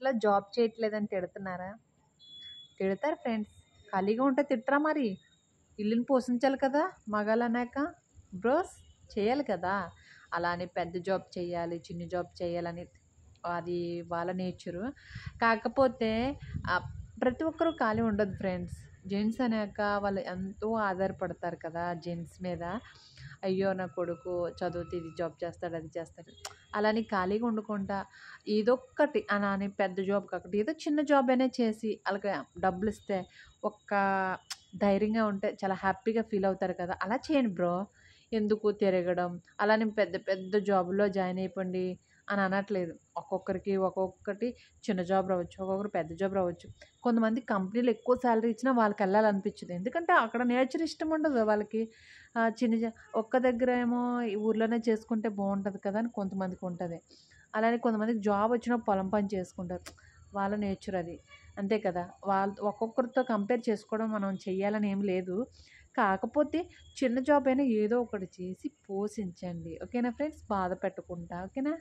ఇట్లా జాబ్ చేయట్లేదని తిడుతున్నారా తిడతారు ఫ్రెండ్స్ ఖాళీగా ఉంటే తిట్టరా మరి ఇల్లుని పోషించాలి కదా మగాలన్నాక బ్రోస్ చేయాలి కదా అలా అని పెద్ద జాబ్ చేయాలి చిన్న జాబ్ చేయాలని అది వాళ్ళ నేచరు కాకపోతే ప్రతి ఒక్కరూ ఖాళీ ఉండదు ఫ్రెండ్స్ జెంట్స్ అనేక వాళ్ళు ఎంతో ఆధారపడతారు కదా జెంట్స్ మీద అయ్యో నా కొడుకు చదువుతూ ఇది జాబ్ చేస్తాడు అది చేస్తాడు అలానే ఖాళీగా ఉండకుండా ఇదొక్కటి అని పెద్ద జాబ్ కాకటి ఏదో చిన్న జాబ్ అయినా చేసి వాళ్ళకి డబ్బులు ఇస్తే ఒక్క ధైర్యంగా ఉంటే చాలా హ్యాపీగా ఫీల్ అవుతారు కదా అలా చేయండి బ్రో ఎందుకు తిరగడం అలానే పెద్ద పెద్ద జాబుల్లో జాయిన్ అయిపోండి అని అనట్లేదు ఒక్కొక్కరికి ఒక్కొక్కటి చిన్న జాబ్ రావచ్చు ఒక్కొక్కరు పెద్ద జాబ్ రావచ్చు కొంతమంది కంపెనీలు ఎక్కువ శాలరీ ఇచ్చినా వాళ్ళకి వెళ్ళాలనిపించదు ఎందుకంటే అక్కడ నేచర్ ఇష్టం ఉండదు వాళ్ళకి చిన్న ఒక్క దగ్గర ఏమో ఈ ఊర్లోనే చేసుకుంటే బాగుంటుంది కదా అని కొంతమందికి ఉంటుంది అలానే కొంతమందికి జాబ్ వచ్చినా పొలం పని చేసుకుంటారు వాళ్ళ నేచర్ అది అంతే కదా వాళ్ళ ఒక్కొక్కరితో కంపేర్ చేసుకోవడం మనం చెయ్యాలని ఏం లేదు కాకపోతే చిన్న జాబ్ అయినా ఏదో ఒకటి చేసి పోషించండి ఓకేనా ఫ్రెండ్స్ బాధ పెట్టకుండా ఓకేనా